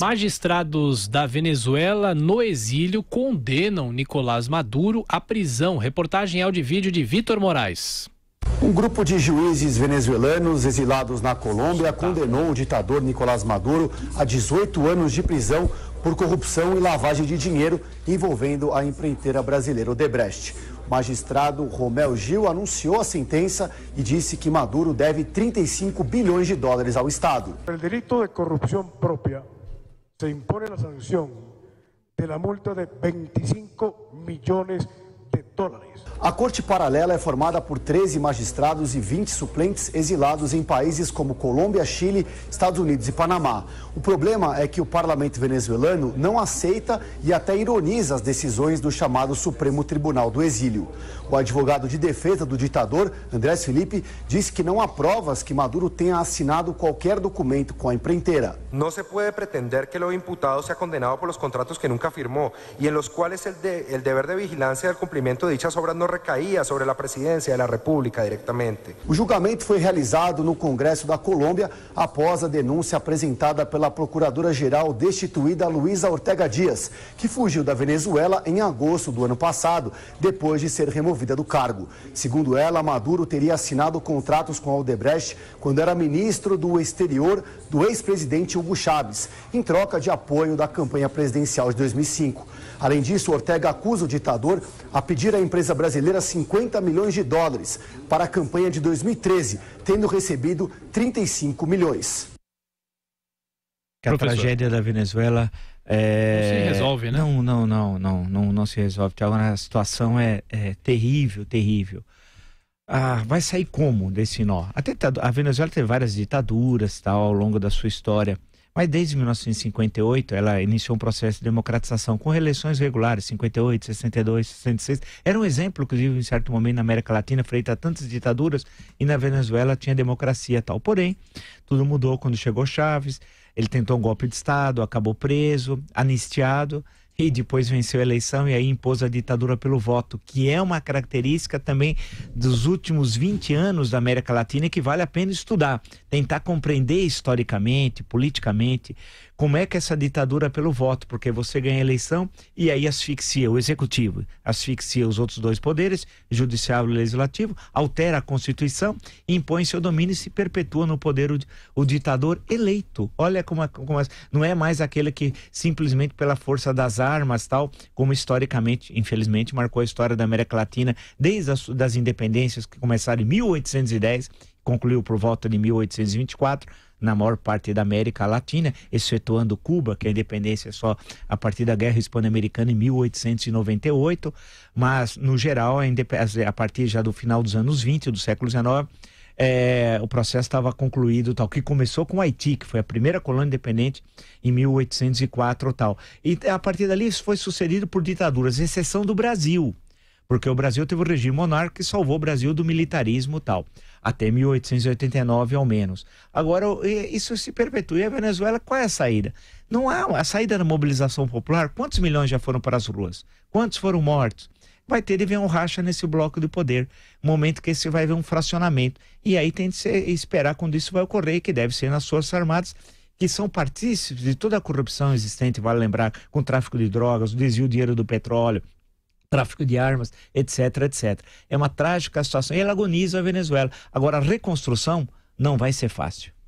Magistrados da Venezuela no exílio condenam Nicolás Maduro à prisão. Reportagem áudio e vídeo de Vitor Moraes. Um grupo de juízes venezuelanos exilados na Colômbia tá. condenou o ditador Nicolás Maduro a 18 anos de prisão por corrupção e lavagem de dinheiro envolvendo a empreiteira brasileira Odebrecht. O magistrado Romel Gil anunciou a sentença e disse que Maduro deve 35 bilhões de dólares ao Estado. O de corrupção própria se impone la sanción de la multa de 25 millones de dólares. A Corte Paralela é formada por 13 magistrados e 20 suplentes exilados em países como Colômbia, Chile, Estados Unidos e Panamá. O problema é que o parlamento venezuelano não aceita e até ironiza as decisões do chamado Supremo Tribunal do Exílio. O advogado de defesa do ditador, Andrés Felipe, disse que não há provas que Maduro tenha assinado qualquer documento com a empreiteira. Não se pode pretender que o imputado seja condenado por os contratos que nunca firmou e em los quais o dever de vigilância o cumprimento cumprimento de dichas obras não recaía sobre a presidência da República diretamente. O julgamento foi realizado no Congresso da Colômbia após a denúncia apresentada pela Procuradora-Geral destituída Luísa Ortega Dias, que fugiu da Venezuela em agosto do ano passado, depois de ser removida do cargo. Segundo ela, Maduro teria assinado contratos com Aldebrecht quando era ministro do Exterior do ex-presidente Hugo Chávez, em troca de apoio da campanha presidencial de 2005. Além disso, Ortega acusa o ditador a pedir da empresa brasileira 50 milhões de dólares para a campanha de 2013, tendo recebido 35 milhões. a Professor. tragédia da Venezuela é... Não se resolve, né? Não, não, não, não, não, não se resolve. Agora a situação é, é terrível, terrível. Ah, vai sair como desse nó? Até tá, a Venezuela teve várias ditaduras tal ao longo da sua história. Mas desde 1958, ela iniciou um processo de democratização com eleições regulares, 58, 62, 66. Era um exemplo, inclusive, em certo momento, na América Latina, frente a tantas ditaduras, e na Venezuela tinha democracia tal. Porém, tudo mudou quando chegou Chaves, ele tentou um golpe de Estado, acabou preso, anistiado e depois venceu a eleição e aí impôs a ditadura pelo voto, que é uma característica também dos últimos 20 anos da América Latina que vale a pena estudar, tentar compreender historicamente, politicamente, como é que essa ditadura é pelo voto, porque você ganha a eleição e aí asfixia o executivo, asfixia os outros dois poderes, judiciário e legislativo, altera a Constituição, impõe seu domínio e se perpetua no poder o, o ditador eleito. Olha como, como, não é mais aquele que simplesmente pela força das armas, tal, como historicamente, infelizmente, marcou a história da América Latina desde as das independências que começaram em 1810 concluiu por volta de 1824 na maior parte da América Latina, excetuando Cuba, que a independência é só a partir da Guerra Hispano-Americana em 1898, mas no geral, a partir já do final dos anos 20 do século XIX, é, o processo estava concluído tal, que começou com o Haiti, que foi a primeira colônia independente em 1804 tal. E a partir dali isso foi sucedido por ditaduras, exceção do Brasil porque o Brasil teve o regime monárquico que salvou o Brasil do militarismo tal, até 1889 ao menos. Agora, isso se perpetua e a Venezuela, qual é a saída? Não há a saída da mobilização popular. Quantos milhões já foram para as ruas? Quantos foram mortos? Vai ter de ver um racha nesse bloco de poder, momento que se vai ver um fracionamento. E aí tem de se esperar quando isso vai ocorrer, que deve ser nas Forças Armadas que são partícipes de toda a corrupção existente, vale lembrar, com o tráfico de drogas, o desvio de dinheiro do petróleo, tráfico de armas, etc, etc. É uma trágica situação. E ela agoniza a Venezuela. Agora, a reconstrução não vai ser fácil.